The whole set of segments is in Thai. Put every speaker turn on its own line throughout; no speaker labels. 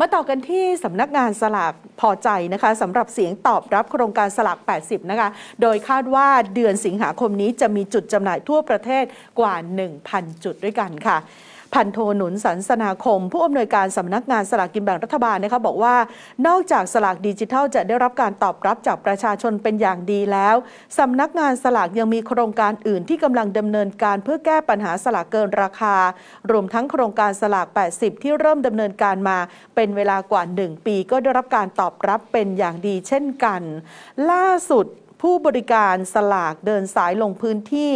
มาต่อกันที่สำนักงานสลากพอใจนะคะสำหรับเสียงตอบรับโครงการสลาก 80 นะคะ โดยคาดว่าเดือนสิงหาคมนี้จะมีจุดจำหน่ายทั่วประเทศกว่า 1,000 จุดด้วยกันค่ะพันโทหนุนสันสนาคมผู้อำนวยการสำนักงานสลากกินแบ่งรัฐบาลนะคะบอกว่า นอกจากสลากดิจิทัลจะได้รับการตอบรับจากประชาชนเป็นอย่างดีแล้วสำนักงานสลากยังมีโครงการอื่นที่กำลังดำเนินการเพื่อแก้ปัญหาสลากเกินราคา รวมทั้งโครงการสลาก 80 ที่เริ่มดำเนินการมาเป็นเวลากว่า 1 ปีก็ได้รับการตอบรับเป็นอย่างดีเช่นกัน ล่าสุดผู้บริการสลากเดินสายลงพื้นที่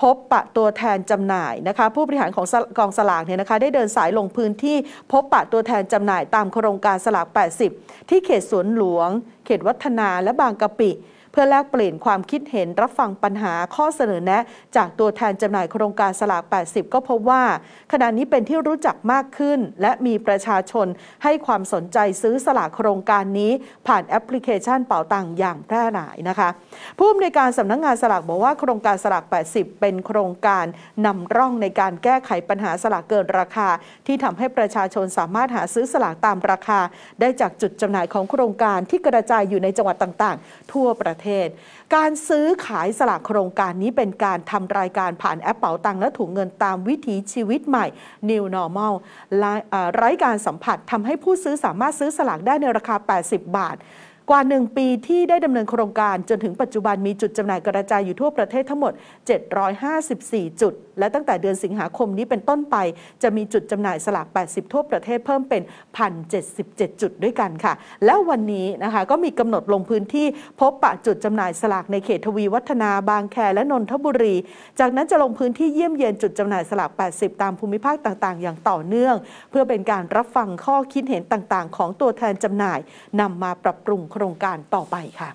พบปะตัวแทนจำหน่ายนะคะ ผู้บริหารของกองสลากเนี่ยนะคะ ได้เดินสายลงพื้นที่ พบปะตัวแทนจำหน่ายตามโครงการสลาก 80 ที่เขตสวนหลวง เขตวัฒนาและบางกะปิเพื่อแลกเปลี่ยนความคิดเห็นรับฟังปัญหาข้อเสนอแนะ จากตัวแทนจำหน่ายโครงการสลาก 80 ก็พบว่า ขณะนี้เป็นที่รู้จักมากขึ้น และมีประชาชนให้ความสนใจซื้อสลากโครงการนี้ ผ่านแอปพลิเคชันเป่าตังอย่างแพร่หลายนะคะ ผู้อำนวยการสำนักงงานสลากบอกว่าโครงการสลาก 80 เป็นโครงการนำร่องในการแก้ไขปัญหาสลากเกินราคา ที่ทำให้ประชาชนสามารถหาซื้อสลากตามราคา ได้จากจุดจำหน่ายของโครงการที่กระจายอยู่ในจังหวัดต่างๆ ทั่วประเทศเทศการซื้อขายสลากโครงการนี้เป็นการทำรายการผ่านแอปเป๋าตังและถุงเงินตามวิถีชีวิตใหม่ New Normal ไร้การสัมผัสทำให้ผู้ซื้อสามารถซื้อสลากได้ในราคา 80 บาทกว่า 1 ปีที่ได้ดำเนินโครงการจนถึงปัจจุบันมีจุดจำหน่ายกระจายอยู่ ทั่ว ประเทศทั้งหมด 754 จุด และตั้งแต่เดือนสิงหาคมนี้เป็นต้นไป จะมีจุดจำหน่ายสลาก 80 ทั่วประเทศเพิ่มเป็น 1,077 จุดด้วยกันค่ะ แล้ววันนี้นะคะก็มีกำหนดลงพื้นที่ พบปะจุดจำหน่ายสลากในเขตทวีวัฒนาบางแค และนนทบุรี จากนั้นจะลงพื้นที่เยี่ยมเยียนจุดจำหน่ายสลาก 80 ตามภูมิภาคต่างๆ อย่างต่อเนื่อง เพื่อเป็นการรับฟังข้อคิดเห็นต่างๆ ของตัวแทนจำหน่ายนำมาปรับปรุงโครงการต่อไปค่ะ